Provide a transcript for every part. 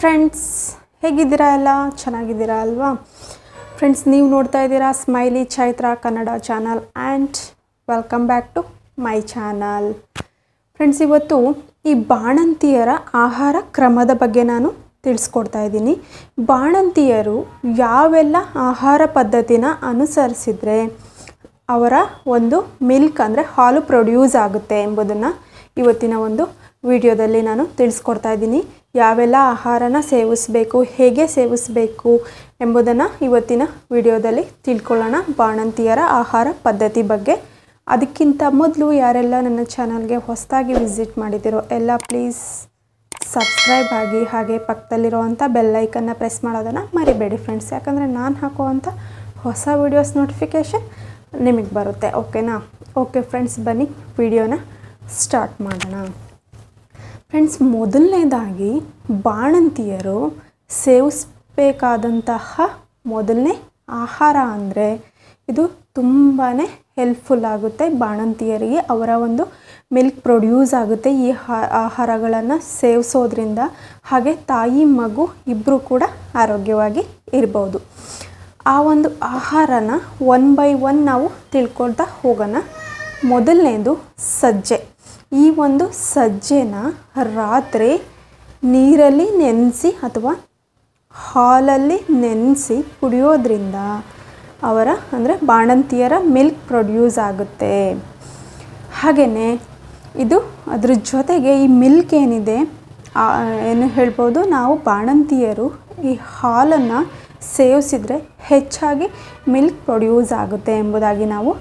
friends ಹೇಗಿದ್ದೀರಾ ಎಲ್ಲ ಚೆನ್ನಾಗಿದ್ದೀರಾ ಅಲ್ವಾ ಫ್ರೆಂಡ್ಸ್ ನೀವು ನೋಡ್ತಾ ಇದ್ದೀರಾ Smiley Chaitra Kannada channel and welcome back to my channel friends ಇವತ್ತು ಈ ಬಾಣಂತಿಯರ ಆಹಾರ ಕ್ರಮದ ಬಗ್ಗೆ ನಾನು ತಿಳಿಸ್ಕೊಡ್ತಾ ಇದ್ದೀನಿ ಬಾಣಂತಿಯರು ಯಾವೆಲ್ಲ ಆಹಾರ ಪದ್ಧತಿನ ಅನುಸರಿಸಿದರೆ ಅವರ ಒಂದು ಮಿಲ್ಕ್ ಅಂದರೆ ಹಾಲು ಪ್ರೊಡ್ಯೂಸ್ ಆಗುತ್ತೆ ಎಂಬುದನ್ನು ಇವತ್ತಿನ ಒಂದು ವಿಡಿಯೋದಲ್ಲಿ ನಾನು ತಿಳಿಸ್ಕೊಡ್ತಾ ಇದ್ದೀನಿ ಯಾವೆಲ್ಲ ಆಹಾರನ ಸೇವಿಸಬೇಕು ಹೇಗೆ ಸೇವಿಸಬೇಕು ಎಂಬುದನ್ನು ಇವತ್ತಿನ ವಿಡಿಯೋದಲ್ಲಿ ತಿಳ್ಕೊಳ್ಳೋಣ ಬಾಣಂತಿಯರ ಆಹಾರ ಪದ್ಧತಿ ಬಗ್ಗೆ ಅದಕ್ಕಿಂತ ಮೊದಲು ಯಾರೆಲ್ಲ ನನ್ನ ಚಾನಲ್ಗೆ ಹೊಸದಾಗಿ ವಿಸಿಟ್ ಮಾಡಿದ್ದೀರೋ ಎಲ್ಲ ಪ್ಲೀಸ್ ಸಬ್ಸ್ಕ್ರೈಬ್ ಆಗಿ ಹಾಗೆ ಪಕ್ಕದಲ್ಲಿರುವಂಥ ಬೆಲ್ಲೈಕನ್ನು ಪ್ರೆಸ್ ಮಾಡೋದನ್ನು ಮರಿಬೇಡಿ ಫ್ರೆಂಡ್ಸ್ ಯಾಕಂದರೆ ನಾನು ಹಾಕುವಂಥ ಹೊಸ ವಿಡಿಯೋಸ್ ನೋಟಿಫಿಕೇಷನ್ ನಿಮಗೆ ಬರುತ್ತೆ ಓಕೆನಾ ಓಕೆ ಫ್ರೆಂಡ್ಸ್ ಬನ್ನಿ ವಿಡಿಯೋನ ಸ್ಟಾರ್ಟ್ ಮಾಡೋಣ ಫ್ರೆಂಡ್ಸ್ ಮೊದಲನೇದಾಗಿ ಬಾಣಂತಿಯರು ಸೇವಿಸಬೇಕಾದಂತಹ ಮೊದಲನೇ ಆಹಾರ ಅಂದರೆ ಇದು ತುಂಬಾ ಹೆಲ್ಪ್ಫುಲ್ ಆಗುತ್ತೆ ಬಾಣಂತಿಯರಿಗೆ ಅವರ ಒಂದು ಮಿಲ್ಕ್ ಪ್ರೊಡ್ಯೂಸ್ ಆಗುತ್ತೆ ಈ ಆಹಾರಗಳನ್ನು ಸೇವಿಸೋದ್ರಿಂದ ಹಾಗೆ ತಾಯಿ ಮಗು ಇಬ್ಬರು ಕೂಡ ಆರೋಗ್ಯವಾಗಿ ಇರ್ಬೋದು ಆ ಒಂದು ಆಹಾರನ ಒನ್ ಬೈ ಒನ್ ನಾವು ತಿಳ್ಕೊಳ್ತಾ ಹೋಗೋಣ ಮೊದಲನೇದು ಸಜ್ಜೆ ಈ ಒಂದು ಸಜ್ಜೆನ ರಾತ್ರಿ ನೀರಲ್ಲಿ ನೆನೆಸಿ ಅಥವಾ ಹಾಲಲ್ಲಿ ನೆನೆಸಿ ಕುಡಿಯೋದ್ರಿಂದ ಅವರ ಅಂದರೆ ಬಾಣಂತಿಯರ ಮಿಲ್ಕ್ ಪ್ರೊಡ್ಯೂಸ್ ಆಗುತ್ತೆ ಹಾಗೆಯೇ ಇದು ಅದ್ರ ಜೊತೆಗೆ ಈ ಮಿಲ್ಕ್ ಏನಿದೆ ಏನು ಹೇಳ್ಬೋದು ನಾವು ಬಾಣಂತಿಯರು ಈ ಹಾಲನ್ನು ಸೇವಿಸಿದರೆ ಹೆಚ್ಚಾಗಿ ಮಿಲ್ಕ್ ಪ್ರೊಡ್ಯೂಸ್ ಆಗುತ್ತೆ ಎಂಬುದಾಗಿ ನಾವು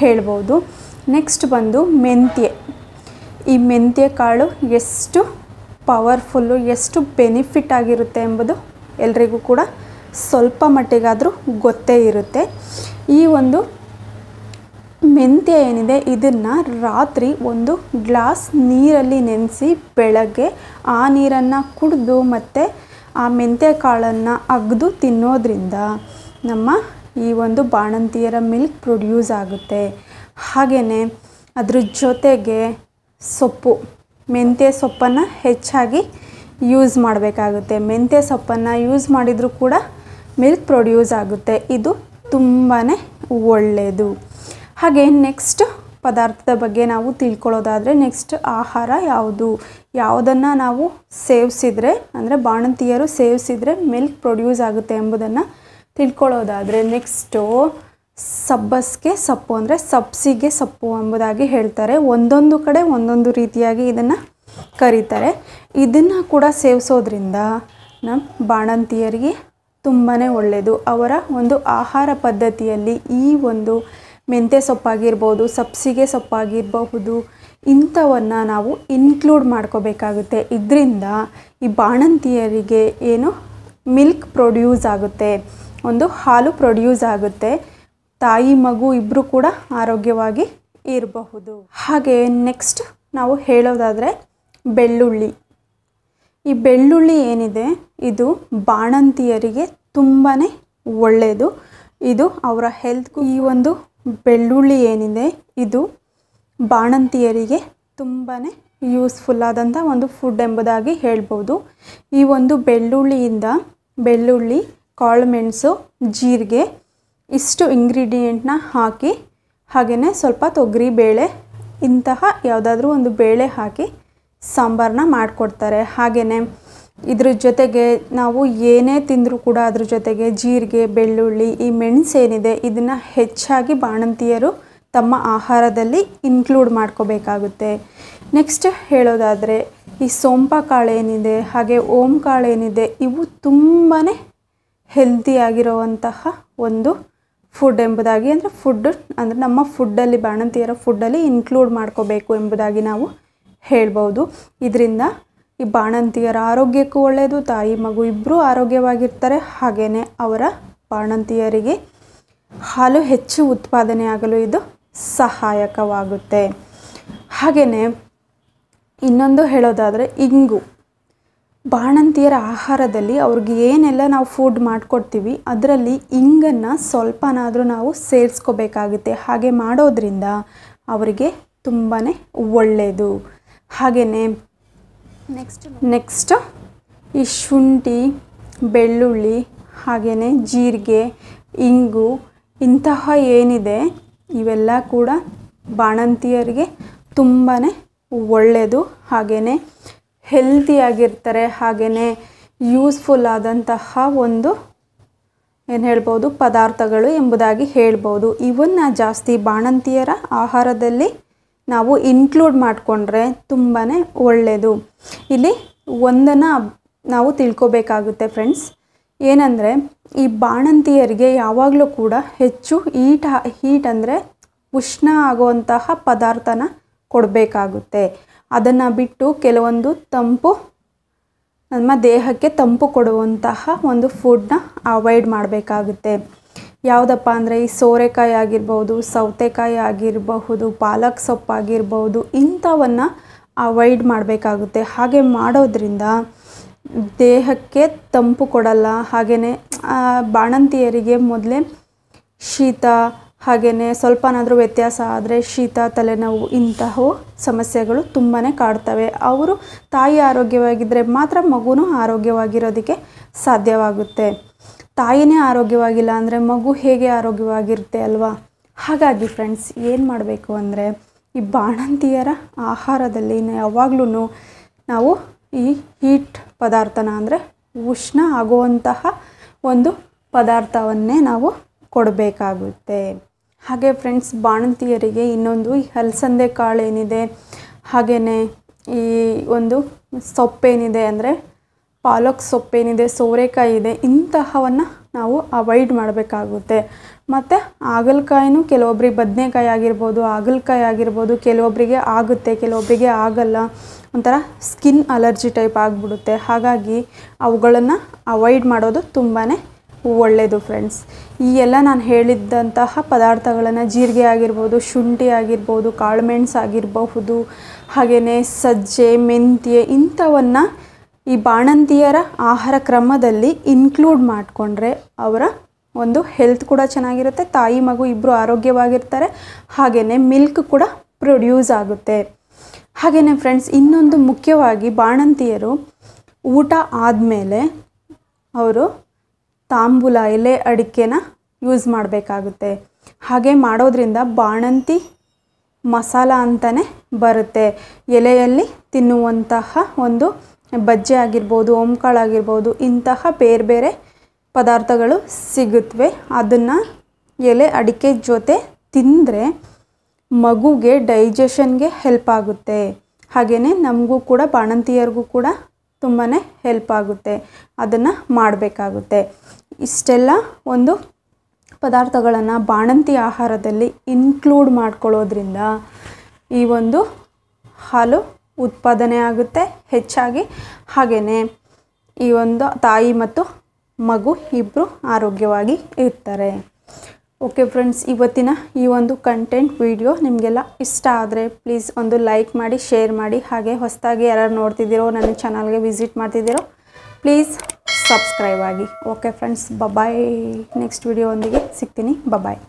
ಹೇಳ್ಬೋದು ನೆಕ್ಸ್ಟ್ ಬಂದು ಮೆಂತ್ಯೆ ಈ ಮೆಂತ್ಯ ಕಾಳು ಎಷ್ಟು ಪವರ್ಫುಲ್ಲು ಎಷ್ಟು ಬೆನಿಫಿಟ್ ಆಗಿರುತ್ತೆ ಎಂಬುದು ಎಲ್ರಿಗೂ ಕೂಡ ಸ್ವಲ್ಪ ಮಟ್ಟಿಗಾದರೂ ಗೊತ್ತೇ ಇರುತ್ತೆ ಈ ಒಂದು ಮೆಂತ್ಯ ಏನಿದೆ ಇದನ್ನು ರಾತ್ರಿ ಒಂದು ಗ್ಲಾಸ್ ನೀರಲ್ಲಿ ನೆನೆಸಿ ಬೆಳಗ್ಗೆ ಆ ನೀರನ್ನು ಕುಡಿದು ಮತ್ತು ಆ ಮೆಂತ್ಯ ಕಾಳನ್ನು ಅಗ್ದು ತಿನ್ನೋದ್ರಿಂದ ನಮ್ಮ ಈ ಒಂದು ಬಾಣಂತಿಯರ ಮಿಲ್ಕ್ ಪ್ರೊಡ್ಯೂಸ್ ಆಗುತ್ತೆ ಹಾಗೆಯೇ ಅದ್ರ ಜೊತೆಗೆ ಸೊಪ್ಪು ಮೆಂತ್ಯ ಸೊಪ್ಪನ್ನು ಹೆಚ್ಚಾಗಿ ಯೂಸ್ ಮಾಡಬೇಕಾಗುತ್ತೆ ಮೆಂತ್ಯ ಸೊಪ್ಪನ್ನು ಯೂಸ್ ಮಾಡಿದರೂ ಕೂಡ ಮಿಲ್ಕ್ ಪ್ರೊಡ್ಯೂಸ್ ಆಗುತ್ತೆ ಇದು ತುಂಬಾ ಒಳ್ಳೆಯದು ಹಾಗೆ ನೆಕ್ಸ್ಟ್ ಪದಾರ್ಥದ ಬಗ್ಗೆ ನಾವು ತಿಳ್ಕೊಳ್ಳೋದಾದರೆ ನೆಕ್ಸ್ಟ್ ಆಹಾರ ಯಾವುದು ಯಾವುದನ್ನು ನಾವು ಸೇವಿಸಿದರೆ ಅಂದರೆ ಬಾಣಂತಿಯರು ಸೇವಿಸಿದರೆ ಮಿಲ್ಕ್ ಪ್ರೊಡ್ಯೂಸ್ ಆಗುತ್ತೆ ಎಂಬುದನ್ನು ತಿಳ್ಕೊಳ್ಳೋದಾದರೆ ನೆಕ್ಸ್ಟು ಸಬ್ಬಸ್ಗೆ ಸೊಪ್ಪು ಅಂದರೆ ಸಬ್ಸಿಗೆ ಸೊಪ್ಪು ಎಂಬುದಾಗಿ ಹೇಳ್ತಾರೆ ಒಂದೊಂದು ಕಡೆ ಒಂದೊಂದು ರೀತಿಯಾಗಿ ಇದನ್ನು ಕರೀತಾರೆ ಇದನ್ನು ಕೂಡ ಸೇವಿಸೋದ್ರಿಂದ ನಮ್ಮ ಬಾಣಂತಿಯರಿಗೆ ತುಂಬಾ ಒಳ್ಳೆಯದು ಅವರ ಒಂದು ಆಹಾರ ಪದ್ಧತಿಯಲ್ಲಿ ಈ ಒಂದು ಮೆಂತ್ಯ ಸೊಪ್ಪಾಗಿರ್ಬೋದು ಸಬ್ಸಿಗೆ ಸೊಪ್ಪಾಗಿರಬಹುದು ಇಂಥವನ್ನು ನಾವು ಇನ್ಕ್ಲೂಡ್ ಮಾಡ್ಕೋಬೇಕಾಗುತ್ತೆ ಇದರಿಂದ ಈ ಬಾಣಂತಿಯರಿಗೆ ಏನು ಮಿಲ್ಕ್ ಪ್ರೊಡ್ಯೂಸ್ ಆಗುತ್ತೆ ಒಂದು ಹಾಲು ಪ್ರೊಡ್ಯೂಸ್ ಆಗುತ್ತೆ ತಾಯಿ ಮಗು ಇಬ್ಬರು ಕೂಡ ಆರೋಗ್ಯವಾಗಿ ಇರಬಹುದು ಹಾಗೆ ನೆಕ್ಸ್ಟ್ ನಾವು ಹೇಳೋದಾದರೆ ಬೆಳ್ಳುಳ್ಳಿ ಈ ಬೆಳ್ಳುಳ್ಳಿ ಏನಿದೆ ಇದು ಬಾಣಂತಿಯರಿಗೆ ತುಂಬಾ ಒಳ್ಳೆಯದು ಇದು ಅವರ ಹೆಲ್ತ್ಗೂ ಈ ಒಂದು ಬೆಳ್ಳುಳ್ಳಿ ಏನಿದೆ ಇದು ಬಾಣಂತಿಯರಿಗೆ ತುಂಬಾ ಯೂಸ್ಫುಲ್ ಆದಂಥ ಒಂದು ಫುಡ್ ಎಂಬುದಾಗಿ ಹೇಳ್ಬೋದು ಈ ಒಂದು ಬೆಳ್ಳುಳ್ಳಿಯಿಂದ ಬೆಳ್ಳುಳ್ಳಿ ಕಾಳುಮೆಣಸು ಜೀರಿಗೆ ಇಷ್ಟು ಇಂಗ್ರೀಡಿಯೆಂಟ್ನ ಹಾಕಿ ಹಾಗೆಯೇ ಸ್ವಲ್ಪ ತೊಗರಿ ಬೇಳೆ ಇಂತಹ ಯಾವುದಾದ್ರೂ ಒಂದು ಬೇಳೆ ಹಾಕಿ ಸಾಂಬಾರನ್ನ ಮಾಡಿಕೊಡ್ತಾರೆ ಹಾಗೆಯೇ ಇದ್ರ ಜೊತೆಗೆ ನಾವು ಏನೇ ತಿಂದರೂ ಕೂಡ ಅದ್ರ ಜೊತೆಗೆ ಜೀರಿಗೆ ಬೆಳ್ಳುಳ್ಳಿ ಈ ಮೆಣಸೇನಿದೆ ಇದನ್ನು ಹೆಚ್ಚಾಗಿ ಬಾಣಂತಿಯರು ತಮ್ಮ ಆಹಾರದಲ್ಲಿ ಇನ್ಕ್ಲೂಡ್ ಮಾಡ್ಕೋಬೇಕಾಗುತ್ತೆ ನೆಕ್ಸ್ಟ್ ಹೇಳೋದಾದರೆ ಈ ಸೋಂಪ ಕಾಳು ಏನಿದೆ ಹಾಗೆ ಓಂ ಕಾಳು ಏನಿದೆ ಇವು ತುಂಬಾ ಹೆಲ್ದಿಯಾಗಿರುವಂತಹ ಒಂದು ಫುಡ್ ಎಂಬುದಾಗಿ ಅಂದರೆ ಫುಡ್ ಅಂದರೆ ನಮ್ಮ ಫುಡ್ಡಲ್ಲಿ ಬಾಣಂತಿಯರ ಫುಡ್ಡಲ್ಲಿ ಇನ್ಕ್ಲೂಡ್ ಮಾಡ್ಕೋಬೇಕು ಎಂಬುದಾಗಿ ನಾವು ಹೇಳ್ಬೋದು ಇದರಿಂದ ಈ ಬಾಣಂತಿಯರ ಆರೋಗ್ಯಕ್ಕೂ ಒಳ್ಳೆಯದು ತಾಯಿ ಮಗು ಇಬ್ಬರೂ ಆರೋಗ್ಯವಾಗಿರ್ತಾರೆ ಹಾಗೆಯೇ ಅವರ ಬಾಣಂತಿಯರಿಗೆ ಹಾಲು ಹೆಚ್ಚು ಉತ್ಪಾದನೆಯಾಗಲು ಇದು ಸಹಾಯಕವಾಗುತ್ತೆ ಹಾಗೆಯೇ ಇನ್ನೊಂದು ಹೇಳೋದಾದರೆ ಇಂಗು ಬಾಣಂತಿಯರ ಆಹಾರದಲ್ಲಿ ಅವ್ರಿಗೆ ಏನೆಲ್ಲ ನಾವು ಫುಡ್ ಮಾಡಿಕೊಡ್ತೀವಿ ಅದರಲ್ಲಿ ಇಂಗನ್ನು ಸ್ವಲ್ಪನಾದರೂ ನಾವು ಸೇರಿಸ್ಕೋಬೇಕಾಗುತ್ತೆ ಹಾಗೆ ಮಾಡೋದ್ರಿಂದ ಅವರಿಗೆ ತುಂಬಾ ಒಳ್ಳೆಯದು ಹಾಗೆಯೇ ನೆಕ್ಸ್ಟ್ ನೆಕ್ಸ್ಟ್ ಈ ಶುಂಠಿ ಬೆಳ್ಳುಳ್ಳಿ ಹಾಗೆಯೇ ಜೀರಿಗೆ ಇಂಗು ಇಂತಹ ಏನಿದೆ ಇವೆಲ್ಲ ಕೂಡ ಬಾಣಂತಿಯರಿಗೆ ತುಂಬಾ ಒಳ್ಳೆಯದು ಹಾಗೆಯೇ ಹೆಲ್ತಿಯಾಗಿರ್ತಾರೆ ಹಾಗೆಯೇ ಯೂಸ್ಫುಲ್ ಆದಂತಹ ಒಂದು ಏನು ಹೇಳ್ಬೋದು ಪದಾರ್ಥಗಳು ಎಂಬುದಾಗಿ ಹೇಳ್ಬೋದು ಇವನ್ನು ಜಾಸ್ತಿ ಬಾಣಂತಿಯರ ಆಹಾರದಲ್ಲಿ ನಾವು ಇನ್ಕ್ಲೂಡ್ ಮಾಡಿಕೊಂಡ್ರೆ ತುಂಬಾ ಒಳ್ಳೆಯದು ಇಲ್ಲಿ ಒಂದನ್ನು ನಾವು ತಿಳ್ಕೊಬೇಕಾಗುತ್ತೆ ಫ್ರೆಂಡ್ಸ್ ಏನಂದರೆ ಈ ಬಾಣಂತಿಯರಿಗೆ ಯಾವಾಗಲೂ ಕೂಡ ಹೆಚ್ಚು ಹೀಟ್ ಹೀಟ್ ಅಂದರೆ ಉಷ್ಣ ಆಗುವಂತಹ ಪದಾರ್ಥನ ಕೊಡಬೇಕಾಗುತ್ತೆ ಅದನ್ನು ಬಿಟ್ಟು ಕೆಲವೊಂದು ತಂಪು ನಮ್ಮ ದೇಹಕ್ಕೆ ತಂಪು ಕೊಡುವಂತಹ ಒಂದು ಫುಡ್ನ ಅವಾಯ್ಡ್ ಮಾಡಬೇಕಾಗುತ್ತೆ ಯಾವುದಪ್ಪ ಅಂದರೆ ಈ ಸೋರೆಕಾಯಿ ಆಗಿರ್ಬೋದು ಸೌತೆಕಾಯಿ ಆಗಿರಬಹುದು ಪಾಲಕ್ ಸೊಪ್ಪು ಆಗಿರ್ಬೋದು ಇಂಥವನ್ನು ಅವಾಯ್ಡ್ ಮಾಡಬೇಕಾಗುತ್ತೆ ಹಾಗೆ ಮಾಡೋದ್ರಿಂದ ದೇಹಕ್ಕೆ ತಂಪು ಕೊಡಲ್ಲ ಹಾಗೆಯೇ ಬಾಣಂತಿಯರಿಗೆ ಮೊದಲೇ ಶೀತ ಹಾಗೆಯೇ ಸ್ವಲ್ಪನಾದರೂ ವ್ಯತ್ಯಾಸ ಆದರೆ ಶೀತ ತಲೆನೋವು ಇಂತಹ ಸಮಸ್ಯೆಗಳು ತುಂಬಾ ಕಾಡ್ತವೆ ಅವರು ತಾಯಿ ಆರೋಗ್ಯವಾಗಿದ್ದರೆ ಮಾತ್ರ ಮಗುನೂ ಆರೋಗ್ಯವಾಗಿರೋದಕ್ಕೆ ಸಾಧ್ಯವಾಗುತ್ತೆ ತಾಯಿನೇ ಆರೋಗ್ಯವಾಗಿಲ್ಲ ಅಂದರೆ ಮಗು ಹೇಗೆ ಆರೋಗ್ಯವಾಗಿರುತ್ತೆ ಅಲ್ವಾ ಹಾಗಾಗಿ ಫ್ರೆಂಡ್ಸ್ ಏನು ಮಾಡಬೇಕು ಅಂದರೆ ಈ ಬಾಣಂತಿಯರ ಆಹಾರದಲ್ಲಿ ಯಾವಾಗಲೂ ನಾವು ಈ ಹೀಟ್ ಪದಾರ್ಥನ ಅಂದರೆ ಉಷ್ಣ ಆಗುವಂತಹ ಒಂದು ಪದಾರ್ಥವನ್ನೇ ನಾವು ಕೊಡಬೇಕಾಗುತ್ತೆ ಹಾಗೆ ಫ್ರೆಂಡ್ಸ್ ಬಾಣಂತಿಯರಿಗೆ ಇನ್ನೊಂದು ಈ ಹಲಸಂದೆ ಕಾಳು ಏನಿದೆ ಹಾಗೆಯೇ ಈ ಒಂದು ಸೊಪ್ಪೇನಿದೆ ಅಂದರೆ ಪಾಲಕ್ ಸೊಪ್ಪೇನಿದೆ ಸೋರೆಕಾಯಿ ಇದೆ ಇಂತಹವನ್ನು ನಾವು ಅವಾಯ್ಡ್ ಮಾಡಬೇಕಾಗುತ್ತೆ ಮತ್ತು ಹಾಗಲಕಾಯಿನೂ ಕೆಲವೊಬ್ಬರಿಗೆ ಬದನೆಕಾಯಿ ಆಗಿರ್ಬೋದು ಹಾಗಲಕಾಯಿ ಆಗಿರ್ಬೋದು ಕೆಲವೊಬ್ಬರಿಗೆ ಆಗುತ್ತೆ ಕೆಲವೊಬ್ಬರಿಗೆ ಆಗಲ್ಲ ಒಂಥರ ಸ್ಕಿನ್ ಅಲರ್ಜಿ ಟೈಪ್ ಆಗಿಬಿಡುತ್ತೆ ಹಾಗಾಗಿ ಅವುಗಳನ್ನು ಅವಾಯ್ಡ್ ಮಾಡೋದು ತುಂಬಾ ಒಳ್ಳೆಯದು ಫ್ರೆಂಡ್ಸ್ ಈ ಎಲ್ಲ ನಾನು ಹೇಳಿದ್ದಂತಹ ಪದಾರ್ಥಗಳನ್ನು ಜೀರಿಗೆ ಆಗಿರ್ಬೋದು ಶುಂಠಿ ಆಗಿರ್ಬೋದು ಮೆಣಸು ಆಗಿರಬಹುದು ಹಾಗೆಯೇ ಸಜ್ಜೆ ಮೆಂತ್ಯೆ ಇಂಥವನ್ನು ಈ ಬಾಣಂತಿಯರ ಆಹಾರ ಕ್ರಮದಲ್ಲಿ ಇನ್ಕ್ಲೂಡ್ ಮಾಡಿಕೊಂಡ್ರೆ ಅವರ ಒಂದು ಹೆಲ್ತ್ ಕೂಡ ಚೆನ್ನಾಗಿರುತ್ತೆ ತಾಯಿ ಮಗು ಇಬ್ಬರು ಆರೋಗ್ಯವಾಗಿರ್ತಾರೆ ಹಾಗೆಯೇ ಮಿಲ್ಕ್ ಕೂಡ ಪ್ರೊಡ್ಯೂಸ್ ಆಗುತ್ತೆ ಹಾಗೆಯೇ ಫ್ರೆಂಡ್ಸ್ ಇನ್ನೊಂದು ಮುಖ್ಯವಾಗಿ ಬಾಣಂತಿಯರು ಊಟ ಆದಮೇಲೆ ಅವರು ತಾಂಬೂಲ ಎಲೆ ಅಡಿಕೆನ ಯೂಸ್ ಮಾಡಬೇಕಾಗುತ್ತೆ ಹಾಗೆ ಮಾಡೋದ್ರಿಂದ ಬಾಣಂತಿ ಮಸಾಲ ಅಂತಲೇ ಬರುತ್ತೆ ಎಲೆಯಲ್ಲಿ ತಿನ್ನುವಂತಹ ಒಂದು ಬಜ್ಜೆ ಆಗಿರ್ಬೋದು ಓಂಕಾಳು ಆಗಿರ್ಬೋದು ಇಂತಹ ಬೇರೆ ಬೇರೆ ಪದಾರ್ಥಗಳು ಸಿಗುತ್ತವೆ ಅದನ್ನು ಎಲೆ ಅಡಿಕೆ ಜೊತೆ ತಿಂದರೆ ಮಗುಗೆ ಡೈಜೆಷನ್ಗೆ ಹೆಲ್ಪ್ ಆಗುತ್ತೆ ಹಾಗೆಯೇ ನಮಗೂ ಕೂಡ ಬಾಣಂತಿಯರಿಗೂ ಕೂಡ ತುಂಬಾ ಹೆಲ್ಪ್ ಆಗುತ್ತೆ ಅದನ್ನು ಮಾಡಬೇಕಾಗುತ್ತೆ ಇಷ್ಟೆಲ್ಲ ಒಂದು ಪದಾರ್ಥಗಳನ್ನು ಬಾಣಂತಿ ಆಹಾರದಲ್ಲಿ ಇನ್ಕ್ಲೂಡ್ ಮಾಡ್ಕೊಳ್ಳೋದ್ರಿಂದ ಈ ಒಂದು ಹಾಲು ಉತ್ಪಾದನೆ ಆಗುತ್ತೆ ಹೆಚ್ಚಾಗಿ ಹಾಗೆಯೇ ಈ ಒಂದು ತಾಯಿ ಮತ್ತು ಮಗು ಇಬ್ಬರು ಆರೋಗ್ಯವಾಗಿ ಇರ್ತಾರೆ ಓಕೆ ಫ್ರೆಂಡ್ಸ್ ಇವತ್ತಿನ ಈ ಒಂದು ಕಂಟೆಂಟ್ ವಿಡಿಯೋ ನಿಮಗೆಲ್ಲ ಇಷ್ಟ ಆದರೆ ಪ್ಲೀಸ್ ಒಂದು ಲೈಕ್ ಮಾಡಿ ಶೇರ್ ಮಾಡಿ ಹಾಗೆ ಹೊಸದಾಗಿ ಯಾರು ನೋಡ್ತಿದ್ದೀರೋ ನನ್ನ ಚಾನಲ್ಗೆ ವಿಸಿಟ್ ಮಾಡ್ತಿದ್ದೀರೋ ಪ್ಲೀಸ್ ಸಬ್ಸ್ಕ್ರೈಬ್ ಆಗಿ okay friends bye bye next video ಒಂದಿಗೆ ಸಿಗ್ತೀನಿ ಬಬಾಯ್